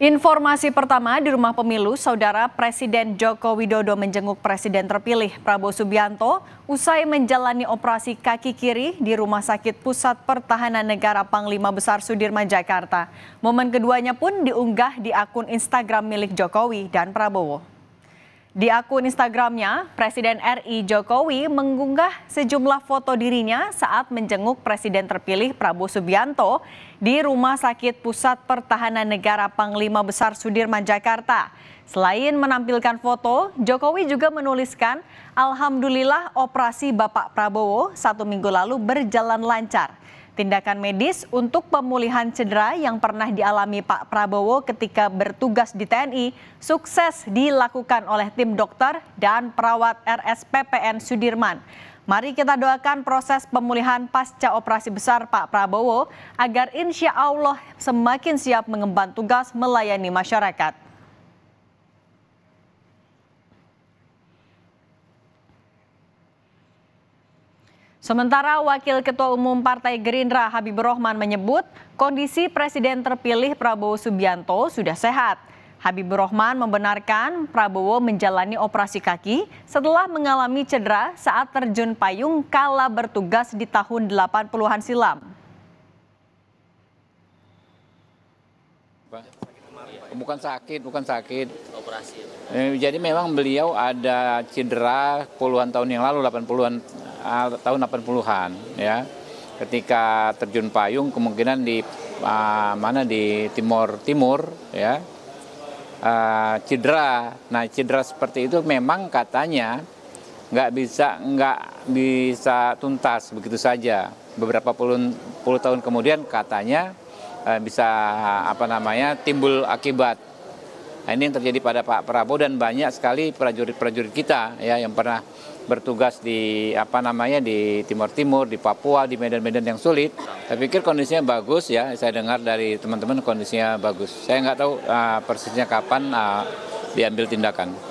Informasi pertama di rumah pemilu, Saudara Presiden Joko Widodo menjenguk Presiden terpilih Prabowo Subianto usai menjalani operasi kaki kiri di Rumah Sakit Pusat Pertahanan Negara Panglima Besar Sudirman, Jakarta. Momen keduanya pun diunggah di akun Instagram milik Jokowi dan Prabowo. Di akun Instagramnya, Presiden RI Jokowi mengunggah sejumlah foto dirinya saat menjenguk Presiden terpilih Prabowo Subianto di Rumah Sakit Pusat Pertahanan Negara Panglima Besar Sudirman, Jakarta. Selain menampilkan foto, Jokowi juga menuliskan, Alhamdulillah operasi Bapak Prabowo satu minggu lalu berjalan lancar tindakan medis untuk pemulihan cedera yang pernah dialami Pak Prabowo ketika bertugas di TNI sukses dilakukan oleh tim dokter dan perawat RSPPN Sudirman. Mari kita doakan proses pemulihan pasca operasi besar Pak Prabowo agar insya Allah semakin siap mengemban tugas melayani masyarakat. Sementara Wakil Ketua Umum Partai Gerindra Habibur Rohman menyebut kondisi Presiden terpilih Prabowo Subianto sudah sehat. Habibur Rohman membenarkan Prabowo menjalani operasi kaki setelah mengalami cedera saat terjun payung kala bertugas di tahun 80-an silam. Bukan sakit, bukan sakit. Operasi. Eh, jadi memang beliau ada cedera puluhan tahun yang lalu, 80-an ah, tahun 80-an ya. Ketika terjun payung kemungkinan di uh, mana di timur timur ya. Uh, cedera. Nah, cedera seperti itu memang katanya nggak bisa nggak bisa tuntas begitu saja. Beberapa puluh puluh tahun kemudian katanya Eh, bisa apa namanya timbul akibat. Nah, ini yang terjadi pada Pak Prabowo dan banyak sekali prajurit-prajurit kita ya yang pernah bertugas di apa namanya di Timur Timur, di Papua, di medan-medan yang sulit. Saya pikir kondisinya bagus ya. Saya dengar dari teman-teman kondisinya bagus. Saya nggak tahu uh, persisnya kapan uh, diambil tindakan.